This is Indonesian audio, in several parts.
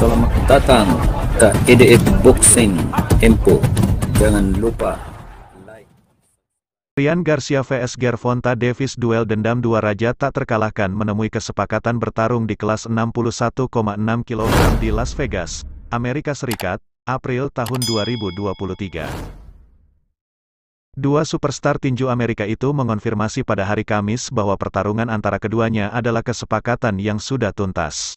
Selamat datang ke EDF Boxing Info. Jangan lupa like. Rian Garcia vs Gervonta Davis duel dendam dua raja tak terkalahkan menemui kesepakatan bertarung di kelas 61,6 kg di Las Vegas, Amerika Serikat, April tahun 2023. Dua superstar tinju Amerika itu mengonfirmasi pada hari Kamis bahwa pertarungan antara keduanya adalah kesepakatan yang sudah tuntas.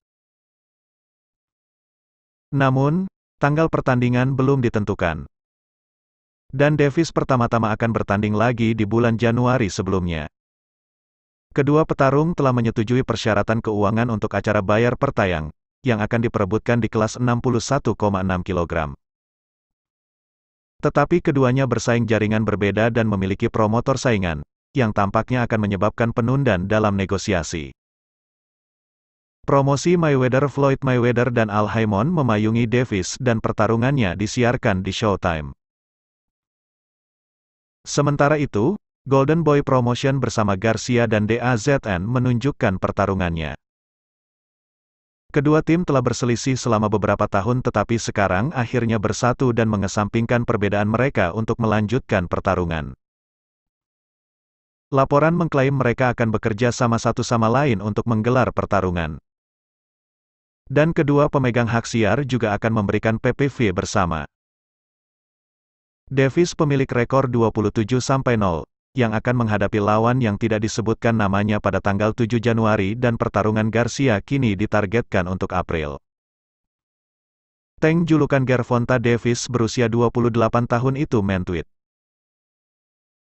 Namun, tanggal pertandingan belum ditentukan. Dan Davis pertama-tama akan bertanding lagi di bulan Januari sebelumnya. Kedua petarung telah menyetujui persyaratan keuangan untuk acara bayar pertayang, yang akan diperebutkan di kelas 61,6 kg. Tetapi keduanya bersaing jaringan berbeda dan memiliki promotor saingan, yang tampaknya akan menyebabkan penundaan dalam negosiasi. Promosi Mayweather Floyd Mayweather dan Al Haymon memayungi Davis dan pertarungannya disiarkan di Showtime. Sementara itu, Golden Boy Promotion bersama Garcia dan DAZN menunjukkan pertarungannya. Kedua tim telah berselisih selama beberapa tahun tetapi sekarang akhirnya bersatu dan mengesampingkan perbedaan mereka untuk melanjutkan pertarungan. Laporan mengklaim mereka akan bekerja sama satu sama lain untuk menggelar pertarungan. Dan kedua pemegang hak siar juga akan memberikan PPV bersama. Davis pemilik rekor 27-0, yang akan menghadapi lawan yang tidak disebutkan namanya pada tanggal 7 Januari dan pertarungan Garcia kini ditargetkan untuk April. Tank julukan Gervonta Davis berusia 28 tahun itu mentweet.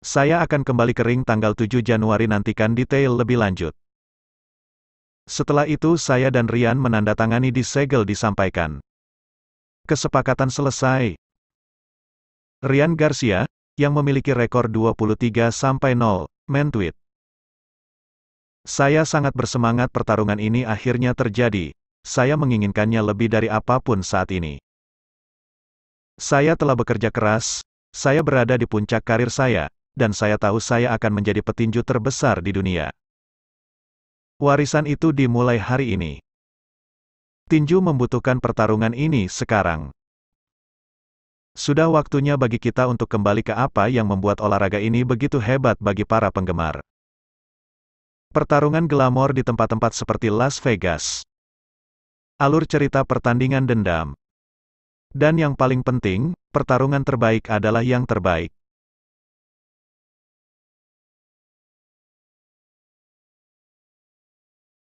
Saya akan kembali kering tanggal 7 Januari nantikan detail lebih lanjut. Setelah itu saya dan Rian menandatangani di segel disampaikan. Kesepakatan selesai. Rian Garcia, yang memiliki rekor 23-0, mentweet. Saya sangat bersemangat pertarungan ini akhirnya terjadi, saya menginginkannya lebih dari apapun saat ini. Saya telah bekerja keras, saya berada di puncak karir saya, dan saya tahu saya akan menjadi petinju terbesar di dunia. Warisan itu dimulai hari ini. Tinju membutuhkan pertarungan ini sekarang. Sudah waktunya bagi kita untuk kembali ke apa yang membuat olahraga ini begitu hebat bagi para penggemar. Pertarungan glamor di tempat-tempat seperti Las Vegas. Alur cerita pertandingan dendam. Dan yang paling penting, pertarungan terbaik adalah yang terbaik.